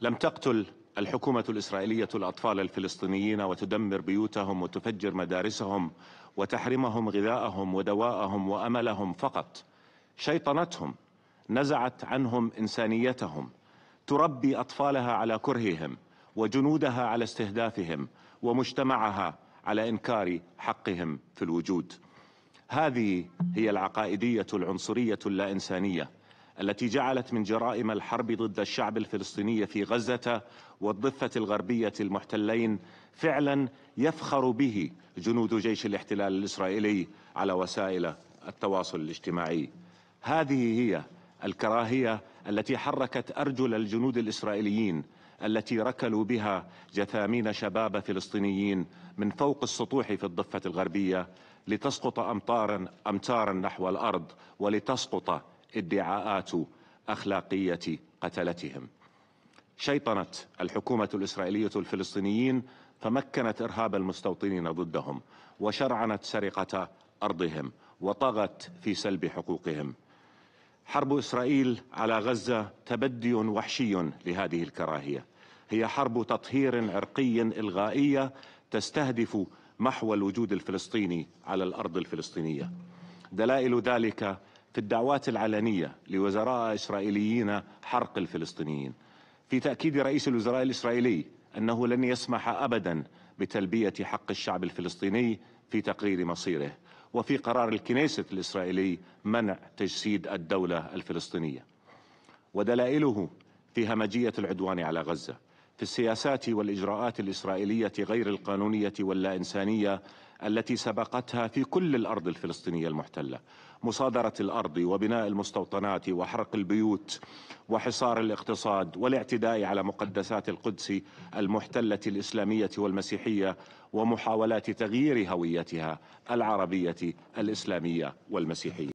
لم تقتل الحكومة الإسرائيلية الأطفال الفلسطينيين وتدمر بيوتهم وتفجر مدارسهم وتحرمهم غذاءهم ودواءهم وأملهم فقط شيطنتهم نزعت عنهم إنسانيتهم تربي أطفالها على كرههم وجنودها على استهدافهم ومجتمعها على إنكار حقهم في الوجود هذه هي العقائدية العنصرية اللا إنسانية التي جعلت من جرائم الحرب ضد الشعب الفلسطيني في غزة والضفة الغربية المحتلين فعلا يفخر به جنود جيش الاحتلال الإسرائيلي على وسائل التواصل الاجتماعي هذه هي الكراهية التي حركت أرجل الجنود الإسرائيليين التي ركلوا بها جثامين شباب فلسطينيين من فوق السطوح في الضفة الغربية لتسقط أمطارا أمتارا نحو الأرض ولتسقط ادعاءات أخلاقية قتلتهم شيطنت الحكومة الإسرائيلية الفلسطينيين فمكنت إرهاب المستوطنين ضدهم وشرعنت سرقة أرضهم وطغت في سلب حقوقهم حرب إسرائيل على غزة تبدي وحشي لهذه الكراهية هي حرب تطهير عرقي إلغائية تستهدف محو الوجود الفلسطيني على الأرض الفلسطينية دلائل ذلك في الدعوات العلنية لوزراء إسرائيليين حرق الفلسطينيين في تأكيد رئيس الوزراء الإسرائيلي أنه لن يسمح أبدا بتلبية حق الشعب الفلسطيني في تقرير مصيره وفي قرار الكنيست الإسرائيلي منع تجسيد الدولة الفلسطينية ودلائله في همجية العدوان على غزة في السياسات والإجراءات الإسرائيلية غير القانونية واللا إنسانية التي سبقتها في كل الارض الفلسطينيه المحتله مصادره الارض وبناء المستوطنات وحرق البيوت وحصار الاقتصاد والاعتداء على مقدسات القدس المحتله الاسلاميه والمسيحيه ومحاولات تغيير هويتها العربيه الاسلاميه والمسيحيه